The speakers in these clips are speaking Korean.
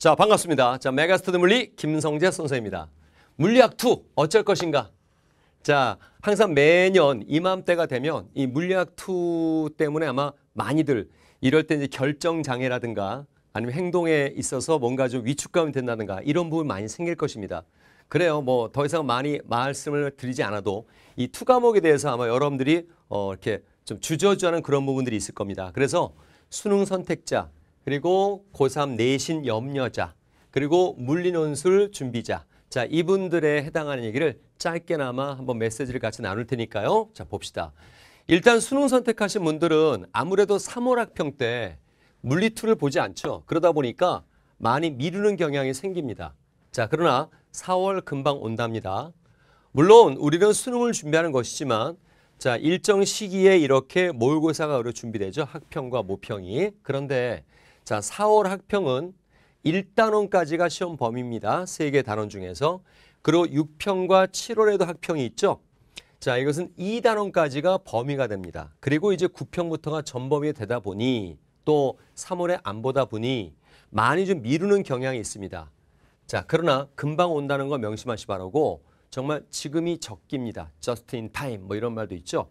자, 반갑습니다. 자, 메가스터드 물리 김성재 선생입니다. 물리학 2 어쩔 것인가? 자, 항상 매년 이맘때가 되면 이 물리학 2 때문에 아마 많이들 이럴 때 이제 결정 장애라든가 아니면 행동에 있어서 뭔가 좀 위축감이 된다든가 이런 부분 많이 생길 것입니다. 그래요. 뭐 더 이상 많이 말씀을 드리지 않아도 이 투 과목에 대해서 아마 여러분들이 어 이렇게 좀 주저주하는 그런 부분들이 있을 겁니다. 그래서 수능 선택자 그리고 고3 내신 염려자, 그리고 물리논술 준비자. 자, 이분들에 해당하는 얘기를 짧게나마 한번 메시지를 같이 나눌 테니까요. 자, 봅시다. 일단 수능 선택하신 분들은 아무래도 3월 학평 때 물리투를 보지 않죠. 그러다 보니까 많이 미루는 경향이 생깁니다. 자, 그러나 4월 금방 온답니다. 물론 우리는 수능을 준비하는 것이지만 자, 일정 시기에 이렇게 모의고사가 준비되죠. 학평과 모평이. 그런데 자, 4월 학평은 1단원까지가 시험 범위입니다. 세개 단원 중에서. 그리고 6평과 7월에도 학평이 있죠. 자, 이것은 2단원까지가 범위가 됩니다. 그리고 이제 9평부터가 전범위에 되다 보니 또 3월에 안 보다 보니 많이 좀 미루는 경향이 있습니다. 자, 그러나 금방 온다는 거 명심하시 바라고 정말 지금이 적기입니다. just i 뭐 이런 말도 있죠.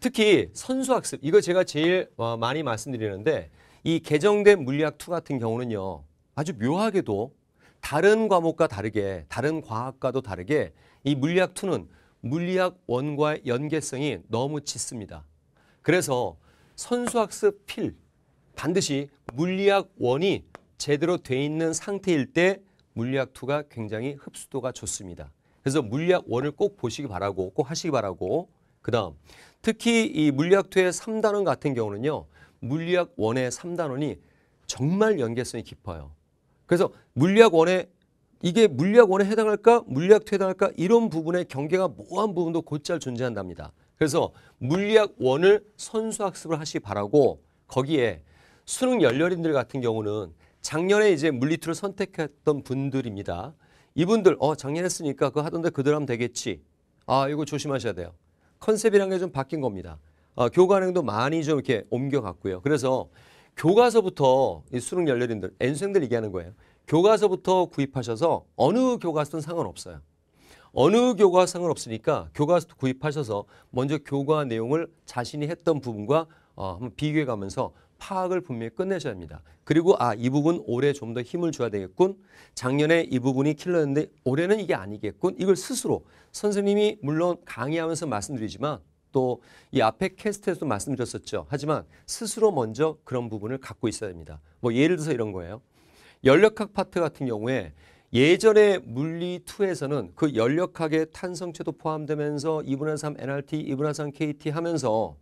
특히 선수학습 이거 제가 제일 어, 많이 말씀드리는데 이 개정된 물리학 2 같은 경우는요. 아주 묘하게도 다른 과목과 다르게 다른 과학과도 다르게 이 물리학 2는 물리학 1과의 연계성이 너무 짙습니다. 그래서 선수학습 필 반드시 물리학 1이 제대로 돼 있는 상태일 때 물리학 2가 굉장히 흡수도가 좋습니다. 그래서 물리학 1을 꼭 보시기 바라고 꼭 하시기 바라고 그 다음 특히 이 물리학 2의 3단원 같은 경우는요. 물리학 1의 3단원이 정말 연계성이 깊어요. 그래서 물리학 1의 이게 물리학 1에 해당할까 물리학 2에 해당할까 이런 부분의 경계가 모호한 부분도 곧잘 존재한답니다. 그래서 물리학 1을 선수 학습을 하시 기 바라고 거기에 수능 열렬인들 같은 경우는 작년에 이제 물리2를 선택했던 분들입니다. 이분들 어 작년 했으니까 그거 하던데 그대로 하면 되겠지. 아 이거 조심하셔야 돼요. 컨셉이란 게 좀 바뀐 겁니다. 어, 교관행도 많이 좀 이렇게 옮겨갔고요. 그래서 교과서부터 이 수능 열렬인들, N수생들 얘기하는 거예요. 교과서부터 구입하셔서 어느 교과서든 상관없어요. 어느 교과 서 상관없으니까 교과서도 구입하셔서 먼저 교과 내용을 자신이 했던 부분과 어, 한번 비교해 가면서 파악을 분명히 끝내셔야 합니다. 그리고 아 이 부분 올해 좀 더 힘을 줘야 되겠군. 작년에 이 부분이 킬러였는데 올해는 이게 아니겠군. 이걸 스스로 선생님이 물론 강의하면서 말씀드리지만 또이 앞에 캐스트에서 도 말씀드렸었죠. 하지만 스스로 먼저 그런 부분을 갖고 있어야 됩니다. 뭐 예를 들어서 이런 거예요. 연력학 파트 같은 경우에 예전에 물리 2에서는 그연력학에 탄성체도 포함되면서 2분의 3 NRT, 2분의 3 KT 하면서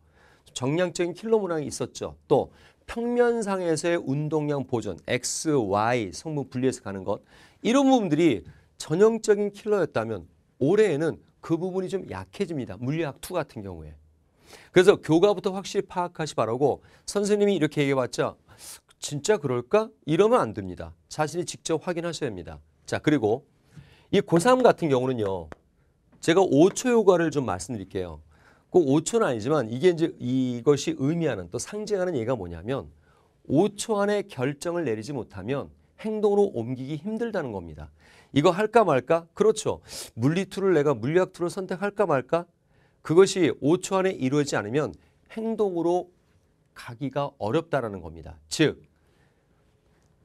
정량적인 킬러 문항이 있었죠. 또 평면상에서의 운동량 보존, X, Y 성분 분리해서 가는 것 이런 부분들이 전형적인 킬러였다면 올해에는 그 부분이 좀 약해집니다. 물리학 2 같은 경우에. 그래서 교과부터 확실히 파악하시 바라고 선생님이 이렇게 얘기해봤자 진짜 그럴까? 이러면 안 됩니다. 자신이 직접 확인하셔야 합니다. 자 그리고 이 고3 같은 경우는요. 제가 5초 요가를 좀 말씀드릴게요. 꼭 그 5초는 아니지만 이게 이제 이것이 의미하는 또 상징하는 얘기가 뭐냐면 5초 안에 결정을 내리지 못하면 행동으로 옮기기 힘들다는 겁니다. 이거 할까 말까? 그렇죠. 물리 툴을 내가 물리학 툴을 선택할까 말까? 그것이 5초 안에 이루어지지 않으면 행동으로 가기가 어렵다라는 겁니다. 즉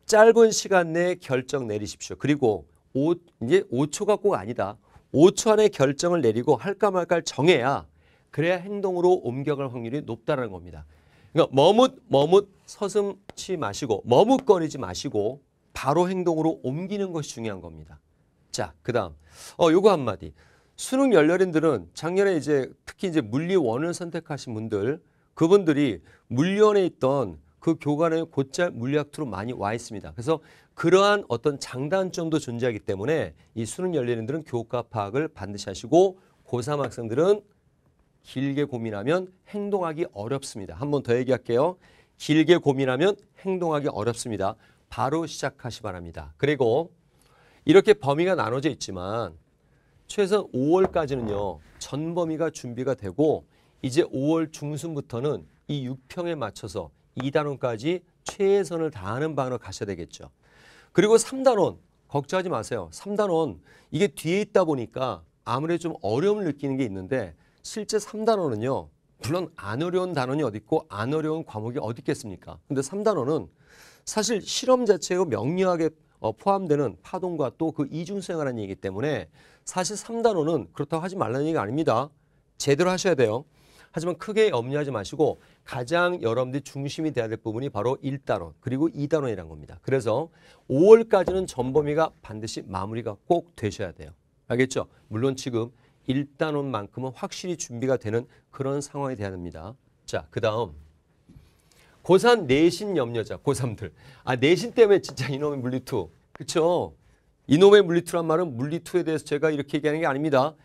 짧은 시간 내에 결정 내리십시오. 그리고 5, 이제 5초가 꼭 아니다. 5초 안에 결정을 내리고 할까 말까를 정해야 그래야 행동으로 옮겨갈 확률이 높다는 겁니다. 그러니까 머뭇 머뭇 서슴치 마시고 머뭇거리지 마시고 바로 행동으로 옮기는 것이 중요한 겁니다. 자, 그 다음. 어, 요거 한마디. 수능 열렬인들은 작년에 이제 특히 이제 물리원을 선택하신 분들, 그분들이 물리원에 있던 그 교관에 곧잘 물리학투로 많이 와 있습니다. 그래서 그러한 어떤 장단점도 존재하기 때문에 이 수능 열리는들은 교과 파악을 반드시 하시고 고3 학생들은 길게 고민하면 행동하기 어렵습니다. 한번 더 얘기할게요. 길게 고민하면 행동하기 어렵습니다. 바로 시작하시 바랍니다. 그리고 이렇게 범위가 나눠져 있지만 최소 5월까지는요. 전 범위가 준비가 되고 이제 5월 중순부터는 이 6평에 맞춰서 2단원까지 최선을 다하는 방으로 가셔야 되겠죠. 그리고 3단원 걱정하지 마세요. 3단원 이게 뒤에 있다 보니까 아무래도 좀 어려움을 느끼는 게 있는데 실제 3단원은요. 물론 안 어려운 단원이 어디 있고 안 어려운 과목이 어디 있겠습니까? 근데 3단원은 사실 실험 자체에 명료하게 어, 포함되는 파동과 또 그 이중생활하는 얘기이기 때문에 사실 3단원은 그렇다고 하지 말라는 얘기가 아닙니다. 제대로 하셔야 돼요. 하지만 크게 염려하지 마시고 가장 여러분들이 중심이 돼야 될 부분이 바로 1단원 그리고 2단원이란 겁니다. 그래서 5월까지는 전범위가 반드시 마무리가 꼭 되셔야 돼요. 알겠죠? 물론 지금 1단원만큼은 확실히 준비가 되는 그런 상황이 돼야 됩니다. 자, 그 다음 고3 내신 염려자 고3들 아 내신 때문에 진짜 이놈의 물리투 그쵸 이놈의 물리투란 말은 물리투에 대해서 제가 이렇게 얘기하는 게 아닙니다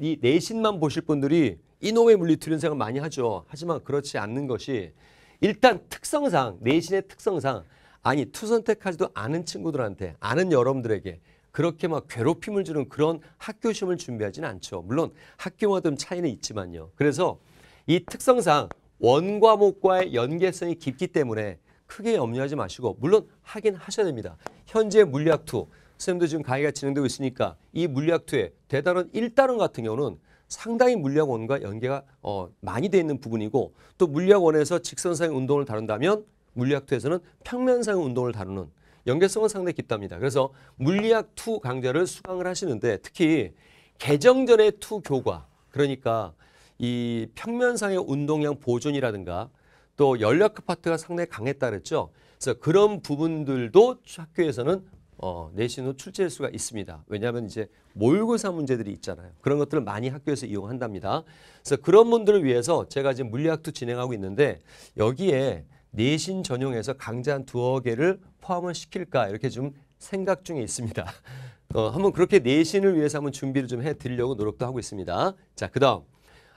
이 내신만 보실 분들이 이놈의 물리투 이런 생각 많이 하죠 하지만 그렇지 않는 것이 일단 특성상 내신의 특성상 아니 투선택하지도 않은 친구들한테 아는 여러분들에게 그렇게 막 괴롭힘을 주는 그런 학교 시험을 준비하진 않죠 물론 학교마다 좀 차이는 있지만요 그래서 이 특성상 원과 목과의 연계성이 깊기 때문에 크게 염려하지 마시고 물론 하긴 하셔야 됩니다. 현재 물리학투 선생님도 지금 강의가 진행되고 있으니까 이 물리학투의 대단원 1단원 같은 경우는 상당히 물리학원과 연계가 어, 많이 돼 있는 부분이고 또 물리학원에서 직선상의 운동을 다룬다면 물리학투에서는 평면상의 운동을 다루는 연계성은 상당히 깊답니다. 그래서 물리학 투 강좌를 수강을 하시는데 특히 개정전의 투 교과 그러니까 이 평면상의 운동량 보존이라든가 또연락 파트가 상당히 강했다 그랬죠. 그래서 그런 부분들도 학교에서는 어, 내신으로 출제할 수가 있습니다. 왜냐하면 이제 모의고사 문제들이 있잖아요. 그런 것들을 많이 학교에서 이용한답니다. 그래서 그런 분들을 위해서 제가 지금 물리학도 진행하고 있는데 여기에 내신 전용에서 강좌 한 두어 개를 포함을 시킬까 이렇게 좀 생각 중에 있습니다. 어, 한번 그렇게 내신을 위해서 한번 준비를 좀 해드리려고 노력도 하고 있습니다. 자, 그 다음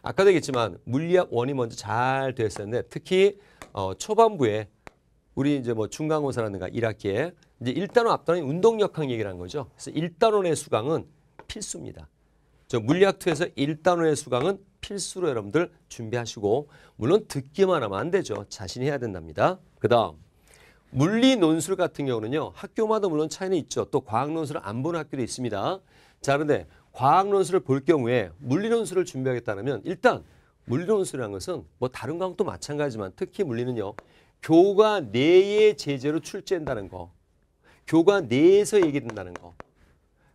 아까도 얘기했지만 물리학 원이 먼저 잘 됐었는데 특히 어, 초반부에 우리 이제 뭐 중간고사라든가 1학기에 이제 1단원 앞단원이 운동역학 얘기를 한 거죠. 그래서 1단원의 수강은 필수입니다. 저 물리학 2에서 1단원의 수강은 필수로 여러분들 준비하시고 물론 듣기만 하면 안 되죠. 자신이 해야 된답니다. 그다음 물리 논술 같은 경우는요. 학교마다 물론 차이는 있죠. 또 과학 논술을 안 보는 학교도 있습니다. 자 그런데 과학 논술을 볼 경우에 물리 논술을 준비하겠다면 일단 물리 논술이라는 것은 뭐 다른 과목도 마찬가지지만 특히 물리는요. 교과 내의 제재로 출제한다는 거. 교과 내에서 얘기된다는 거.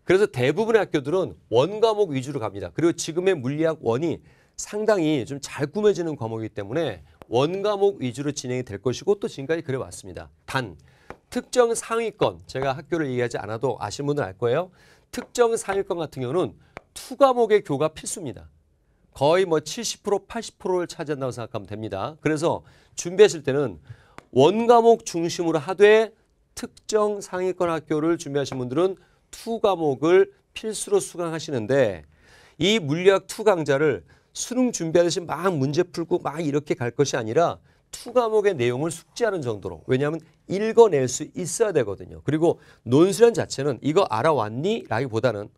그래서 대부분의 학교들은 원과목 위주로 갑니다. 그리고 지금의 물리학 원이 상당히 좀 잘 꾸며지는 과목이기 때문에 원과목 위주로 진행이 될 것이고 또 지금까지 그래왔습니다. 단 특정 상위권 제가 학교를 얘기하지 않아도 아시는 분들 알 거예요. 특정 상위권 같은 경우는 투 과목의 교가 필수입니다. 거의 뭐 70% 80%를 차지한다고 생각하면 됩니다. 그래서 준비하실 때는 원 과목 중심으로 하되 특정 상위권 학교를 준비하신 분들은 투 과목을 필수로 수강하시는데 이 물리학 투 강좌를 수능 준비하듯이 막 문제 풀고 막 이렇게 갈 것이 아니라 투 과목의 내용을 숙지하는 정도로 왜냐하면 읽어낼 수 있어야 되거든요. 그리고 논술한 자체는 이거 알아왔니? 라기보다는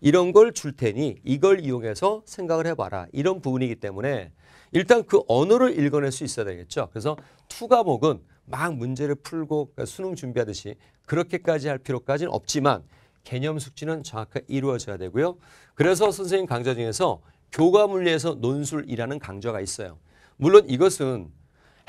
이런 걸 줄 테니 이걸 이용해서 생각을 해봐라 이런 부분이기 때문에 일단 그 언어를 읽어낼 수 있어야 되겠죠. 그래서 투 과목은 막 문제를 풀고 그러니까 수능 준비하듯이 그렇게까지 할 필요까지는 없지만 개념 숙지는 정확하게 이루어져야 되고요. 그래서 선생님 강좌 중에서 교과 물리에서 논술이라는 강좌가 있어요. 물론 이것은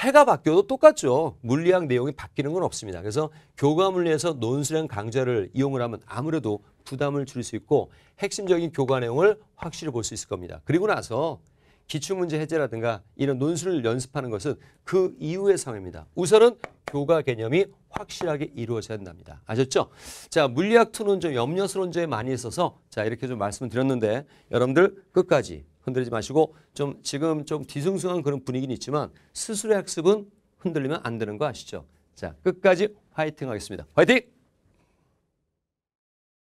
해가 바뀌어도 똑같죠. 물리학 내용이 바뀌는 건 없습니다. 그래서 교과 물리에서 논술형 강좌를 이용을 하면 아무래도 부담을 줄일 수 있고 핵심적인 교과 내용을 확실히 볼 수 있을 겁니다. 그리고 나서 기출문제 해제라든가 이런 논술을 연습하는 것은 그 이후의 상황입니다. 우선은 교과 개념이 확실하게 이루어져야 된답니다. 아셨죠? 자, 물리학 투는 좀 염려스러운 점이 많이 있어서 자, 이렇게 좀 말씀을 드렸는데 여러분들 끝까지 흔들리지 마시고 좀 지금 좀 뒤숭숭한 그런 분위기는 있지만 스스로의 학습은 흔들리면 안 되는 거 아시죠? 자 끝까지 화이팅 하겠습니다. 화이팅!